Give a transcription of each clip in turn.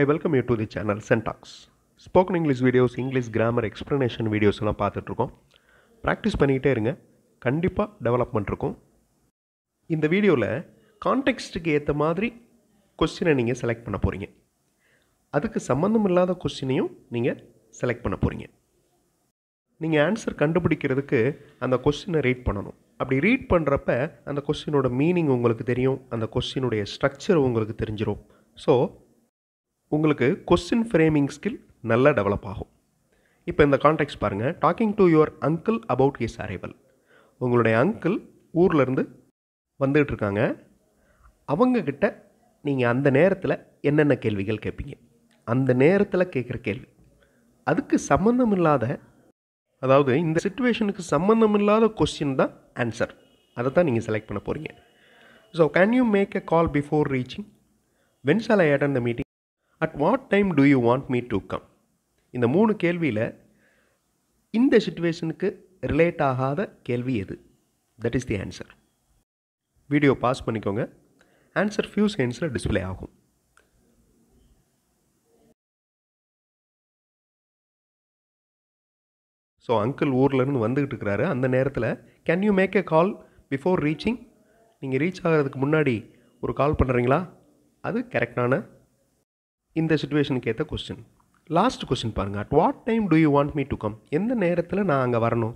I welcome you to the channel சென்டாக்ஸ் spoken English videos English grammar explanation videos எல்லாம் பார்த்துட்ருக்கோம் practice பண்ணிக்கிட்டே இருங்க கண்டிப்பாக டெவலப்மெண்ட் இருக்கும் இந்த வீடியோவில் கான்டெக்ட்டுக்கு ஏற்ற மாதிரி கொஸ்டினை நீங்கள் செலக்ட் பண்ண போகிறீங்க அதுக்கு சம்மந்தம் இல்லாத கொஸ்டினையும் நீங்கள் செலக்ட் பண்ண போகிறீங்க நீங்கள் ஆன்சர் கண்டுபிடிக்கிறதுக்கு அந்த கொஸ்டினை ரீட் பண்ணணும் அப்படி ரீட் பண்ணுறப்ப அந்த கொஸ்டினோட மீனிங் உங்களுக்கு தெரியும் அந்த கொஸ்டினுடைய ஸ்ட்ரக்சர் உங்களுக்கு தெரிஞ்சிடும் ஸோ உங்களுக்கு கொஸ்டின் ஃப்ரேமிங் ஸ்கில் நல்லா டெவலப் ஆகும் இப்போ இந்த கான்டெக்ட் பாருங்கள் talking to your uncle about his arrival உங்களுடைய அங்கிள் ஊர்லேருந்து வந்துகிட்டு இருக்காங்க அவங்கக்கிட்ட நீங்கள் அந்த நேரத்தில் என்னென்ன கேள்விகள் கேட்பீங்க அந்த நேரத்தில் கேட்குற கேள்வி அதுக்கு சம்மந்தம் இல்லாத அதாவது இந்த சுச்சுவேஷனுக்கு சம்மந்தம் இல்லாத கொஸ்டின் தான் ஆன்சர் அதை தான் நீங்கள் செலக்ட் பண்ண போகிறீங்க so can you make a call before reaching when shall shall I attend the meeting at what time do you want me to come இந்த மூணு கேள்வியில் இந்த சுச்சுவேஷனுக்கு ரிலேட் ஆகாத கேள்வி எது that is the answer video pause பண்ணிக்கோங்க ஆன்சர் ஃபியூ செகண்ட்ஸில் டிஸ்பிளே ஆகும் ஸோ அங்கிள் ஊர்லேருந்து வந்துக்கிட்டு இருக்கிறாரு அந்த நேரத்தில் can you make a call before reaching நீங்கள் ரீச் ஆகிறதுக்கு முன்னாடி ஒரு கால் பண்ணுறீங்களா அது கரெக்டான இந்த சுச்சுவேஷனுக்கு ஏற்ற கொஸ்டின் லாஸ்ட் கொஸ்டின் பாருங்கள் at what time do you want me to come எந்த நேரத்தில் நான் அங்கே வரணும்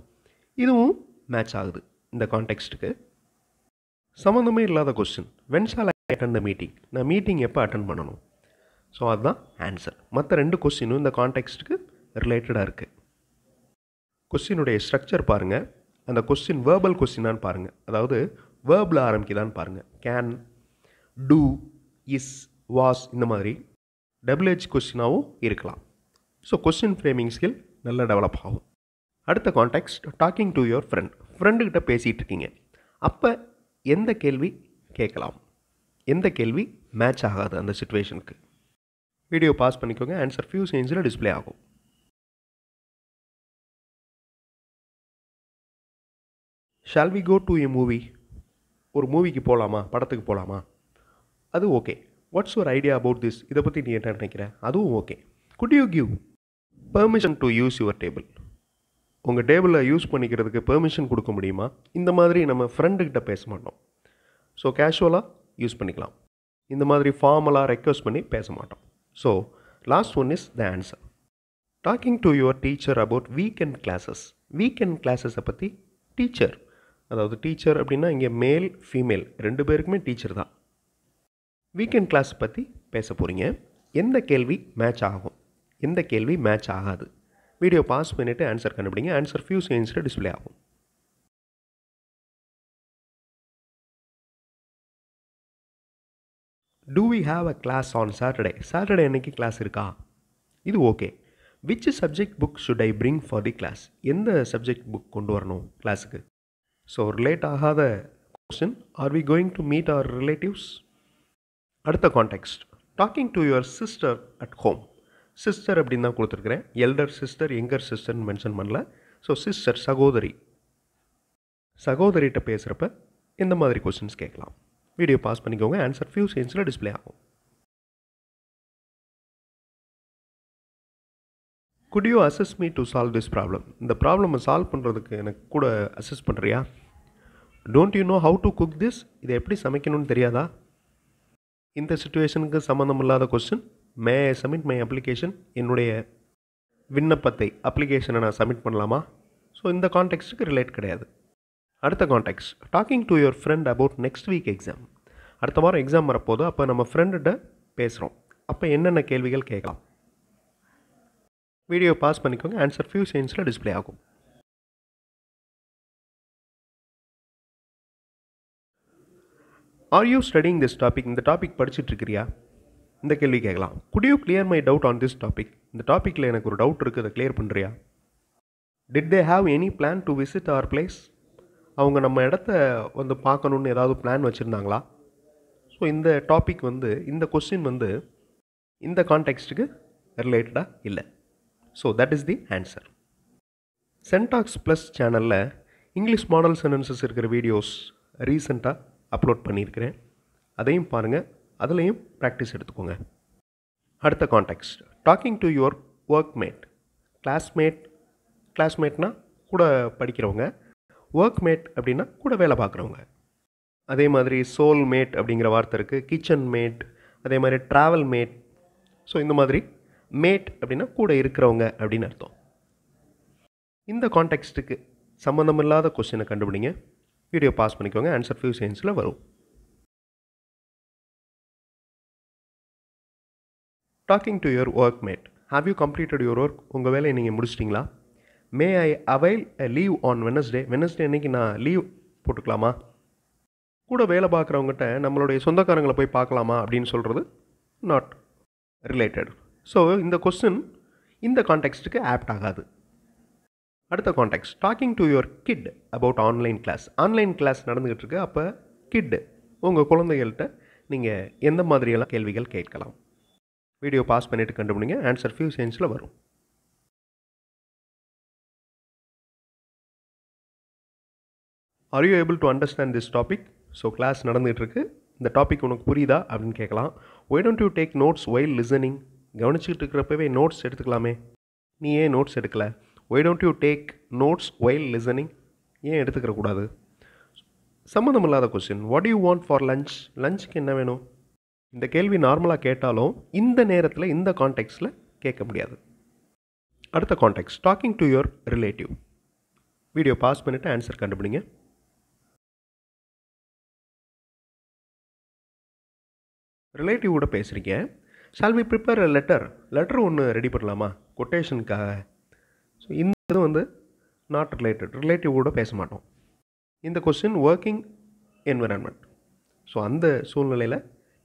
இதுவும் மேட்ச் ஆகுது இந்த கான்டெக்ட்டுக்கு சம்மந்தமே இல்லாத question when shall attend the meeting நான் மீட்டிங் எப்போ அட்டன் பண்ணணும் ஸோ அதுதான் ஆன்சர் மற்ற ரெண்டு கொஸ்டினும் இந்த கான்டெக்ட்டுக்கு ரிலேட்டடாக இருக்குது கொஸ்டினுடைய ஸ்ட்ரக்சர் பாருங்கள் அந்த கொஸ்டின் வேர்பல் கொஸ்டினான்னு பாருங்கள் அதாவது வேர்பில் ஆரம்பிக்குதான்னு பாருங்கள் கேன் டூ இஸ் வாஸ் இந்த மாதிரி டபிள்யூஹெச் கொஸ்டினாகவும் இருக்கலாம் ஸோ கொஸ்டின் ஃப்ரேமிங் ஸ்கில் நல்லா டெவலப் ஆகும் அடுத்த contact talking to your friend ஃப்ரெண்டுக்கிட்ட பேசிகிட்டு இருக்கீங்க அப்போ எந்த கேள்வி கேட்கலாம் எந்த கேள்வி மேட்ச் ஆகாது அந்த சுச்சுவேஷனுக்கு வீடியோ பாஸ் பண்ணிக்கோங்க ஆன்சர் ஃபியூ சேஞ்சில் டிஸ்பிளே ஆகும் shall we go to a movie ஒரு மூவிக்கு போகலாமா படத்துக்கு போகலாமா அது okay what's your idea about this இதை பற்றி நீ என்ன நினைக்கிற அதுவும் okay could you give permission to use your table உங்கள் டேபிளை யூஸ் பண்ணிக்கிறதுக்கு பெர்மிஷன் கொடுக்க முடியுமா இந்த மாதிரி நம்ம ஃப்ரெண்டுக்கிட்ட பேச மாட்டோம் ஸோ கேஷுவலாக யூஸ் பண்ணிக்கலாம் இந்த மாதிரி ஃபார்மலாக ரெக்வஸ்ட் பண்ணி பேச மாட்டோம் so last one is the answer talking to your teacher about weekend classes weekend கிளாஸஸை பற்றி டீச்சர் அதாவது டீச்சர் அப்படின்னா இங்கே மேல் ஃபீமேல் ரெண்டு பேருக்குமே டீச்சர் தான் வீக்கெண்ட் கிளாஸ் பற்றி பேச போகிறீங்க எந்த கேள்வி மேட்ச் ஆகும் எந்த கேள்வி மேட்ச் ஆகாது வீடியோ பாஸ் பண்ணிவிட்டு ஆன்சர் கண்டுபிடிங்க ஆன்சர் ஃபியூ செகண்ட்ஸில் டிஸ்பிளே ஆகும் do we have a class on Saturday Saturday அன்னைக்கு கிளாஸ் இருக்கா இது okay which subject book should I bring for the class எந்த சப்ஜெக்ட் புக் கொண்டு வரணும் கிளாஸுக்கு ஸோ ரிலேட் ஆகாத question are we going to meet our relatives அடுத்த context talking to your sister at home sister அப்படின்னு தான் கொடுத்துருக்குறேன் எல்டர் சிஸ்டர் எங்கர் சிஸ்டர்னு மென்ஷன் பண்ணல ஸோ சிஸ்டர் சகோதரி சகோதரிகிட்ட பேசுகிறப்ப இந்த மாதிரி கொஸ்டின்ஸ் கேட்கலாம் வீடியோ பாஸ் பண்ணிக்கோங்க ஆன்சர் ஃபியூ சென்ஸில் டிஸ்பிளே ஆகும் could you assist me to solve this problem இந்த ப்ராப்ளமை சால்வ் பண்ணுறதுக்கு எனக்கு கூட அசஸ் பண்ணுறியா don't you know how to cook this இதை எப்படி சமைக்கணும்னு தெரியாதா இந்த சுச்சுவேஷனுக்கு சம்மந்தம் இல்லாத question may I submit my application என்னுடைய விண்ணப்பத்தை அப்ளிகேஷனை நான் சப்மிட் பண்ணலாமா ஸோ இந்த கான்டெக்ட்டுக்கு ரிலேட் கிடையாது அடுத்த context talking to your friend about next week exam அடுத்த வாரம் எக்ஸாம் வரப்போது அப்போ நம்ம ஃப்ரெண்டுகிட்ட பேசுகிறோம் அப்போ என்னென்ன கேள்விகள் கேட்கலாம் வீடியோ பாஸ் பண்ணிக்கோங்க ஆன்சர் ஃபியூ சென்ஸில் டிஸ்பிளே ஆகும் are you studying this topic இந்த டாபிக் படிச்சுட்டு இருக்கிறியா இந்த கேள்வி கேட்கலாம் could you clear my doubt on this topic இந்த டாப்பிக்கில் எனக்கு ஒரு டவுட் இருக்குது அதை கிளியர் பண்ணுறியா did they have any plan to visit our place அவங்க நம்ம இடத்த வந்து பார்க்கணுன்னு ஏதாவது பிளான் வச்சுருந்தாங்களா ஸோ இந்த டாபிக் வந்து இந்த கொஸ்டின் வந்து இந்த கான்டெக்ஸ்ட்டுக்கு ரிலேட்டடாக இல்லை so that is the answer syntax plus சேனலில் இங்கிலீஷ் மாடல் சென்டென்சஸ் இருக்கிற வீடியோஸ் ரீசெண்டாக அப்லோட் பண்ணியிருக்கிறேன் அதையும் பாருங்கள் அதுலேயும் ப்ராக்டிஸ் எடுத்துக்கோங்க அடுத்த context talking to your workmate classmate கிளாஸ்மேட்னா கூட படிக்கிறவங்க ஒர்க்மேட் அப்படின்னா கூட வேலை பார்க்குறவங்க அதே மாதிரி சோல் மேட் அப்படிங்கிற வார்த்தை இருக்குது கிச்சன் மேட் அதே மாதிரி ட்ராவல் மேட் ஸோ இந்த மாதிரி மேட் அப்படின்னா கூட இருக்கிறவங்க அப்படின்னு அர்த்தம் இந்த கான்டெக்ட்டுக்கு சம்மந்தமில்லாத கொஸ்டினை கண்டுபிடிங்க வீடியோ பாஸ் பண்ணிக்கோங்க ஆன்சர் ஃபியூ சயின்ஸில் வரும் talking to your workmate have you completed your work உங்கள் வேலையை நீங்கள் முடிச்சிட்டிங்களா may I avail leave on Wednesday Wednesday அன்னைக்கு நான் லீவ் போட்டுக்கலாமா கூட வேலை பார்க்குறவங்ககிட்ட நம்மளுடைய சொந்தக்காரங்களை போய் பார்க்கலாமா அப்படின்னு சொல்கிறது நாட் ரிலேட்டட் ஸோ இந்த கொஸ்டின் இந்த கான்டெக்ஸ்ட்டுக்கு ஆப்ட் ஆகாது அடுத்த contact talking to your kid about online class online class நடந்துகிட்டு இருக்கு அப்போ கிட்டு உங்கள் குழந்தைகள்கிட்ட நீங்கள் எந்த மாதிரியெல்லாம் கேள்விகள் கேட்கலாம் வீடியோ பாஸ் பண்ணிவிட்டு கண்டுபிடிங்க ஆன்சர் ஃபியூ சென்ஸில் வரும் are you able to understand this topic so class நடந்துகிட்ருக்கு இந்த டாபிக் உனக்கு புரியுதா அப்படின்னு கேட்கலாம் why don't you take notes while listening கவனிச்சிக்கிட்டு இருக்கிறப்பவே நோட்ஸ் எடுத்துக்கலாமே நீ ஏன் நோட்ஸ் எடுக்கலை why don't you take notes while listening ஏன் எடுத்துக்கிறக்கூடாது சம்மந்தம் இல்லாத question what you want for lunch லஞ்சுக்கு என்ன வேணும் இந்த கேள்வி நார்மலாக கேட்டாலும் இந்த நேரத்தில் இந்த கான்டெக்ஸ்டில் கேட்க முடியாது அடுத்த context talking to your relative video pause பண்ணிவிட்டு ஆன்சர் கண்டுபிடிங்க ரிலேட்டிவோட பேசுகிறீங்க shall we prepare letter letter ஒன்று ரெடி பண்ணலாமா கொட்டேஷனுக்காக ஸோ இந்த இது வந்து நாட் ரிலேட்டட் கூட பேச மாட்டோம் இந்த கொஸ்டின் ஒர்க்கிங் என்விரான்மெண்ட் ஸோ அந்த சூழ்நிலையில்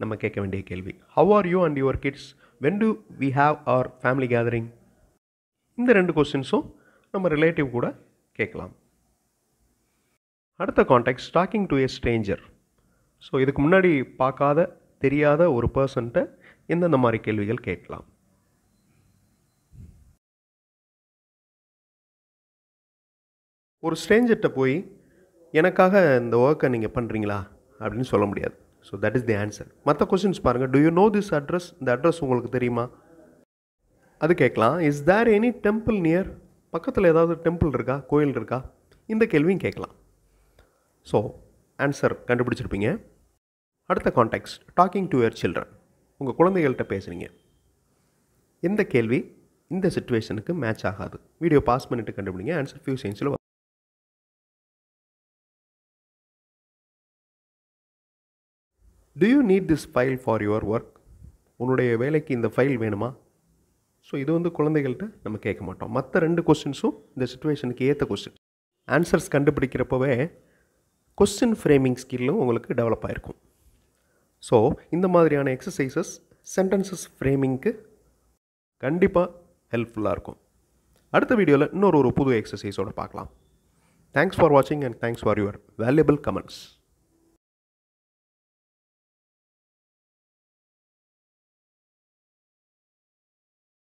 நம்ம கேட்க வேண்டிய கேள்வி how are you and your kids when do we have our family gathering இந்த ரெண்டு கொஸ்டின்ஸும் நம்ம ரிலேட்டிவ் கூட கேட்கலாம் அடுத்த contact talking to a stranger so இதுக்கு முன்னாடி பார்க்காத தெரியாத ஒரு பர்சன்ட்ட எந்தெந்த மாதிரி கேள்விகள் கேட்கலாம் ஒரு ஸ்ட்ரேஞ்சர்கிட்ட போய் எனக்காக இந்த ஒர்க்கை நீங்கள் பண்ணுறீங்களா அப்படின்னு சொல்ல முடியாது so that is the answer மற்ற கொஸ்டின்ஸ் பாருங்கள் do you know this address இந்த அட்ரஸ் உங்களுக்கு தெரியுமா அது கேட்கலாம் is there any temple near பக்கத்தில் ஏதாவது டெம்பிள் இருக்கா கோயில் இருக்கா இந்த கேள்வியும் கேட்கலாம் ஸோ ஆன்சர் கண்டுபிடிச்சிருப்பீங்க அடுத்த context talking to your children உங்கள் குழந்தைகள்கிட்ட பேசுகிறீங்க எந்த கேள்வி இந்த சுச்சுவேஷனுக்கு மேட்ச் ஆகாது வீடியோ பாஸ் பண்ணிவிட்டு கண்டுபிடிங்க ஆன்சர் ஃபியூ சென்ஸில் do you need this file for your work உன்னுடைய வேலைக்கு இந்த ஃபைல் வேணுமா ஸோ இது வந்து குழந்தைகள்கிட்ட நம்ம கேட்க மாட்டோம் மற்ற ரெண்டு கொஸ்டின்ஸும் இந்த சுச்சுவேஷனுக்கு ஏற்ற கொஸ்டின் ஆன்சர்ஸ் கண்டுபிடிக்கிறப்பவே கொஸ்டின் ஃப்ரேமிங் ஸ்கில்லும் உங்களுக்கு டெவலப் ஆகிருக்கும் ஸோ இந்த மாதிரியான எக்ஸசைசஸ் சென்டென்சஸ் ஃப்ரேமிங்க்கு கண்டிப்பாக ஹெல்ப்ஃபுல்லாக இருக்கும் அடுத்த வீடியோவில் இன்னொரு ஒரு புது எக்ஸசைஸோடு பார்க்கலாம் தேங்க்ஸ் ஃபார் வாட்சிங் and thanks for your valuable comments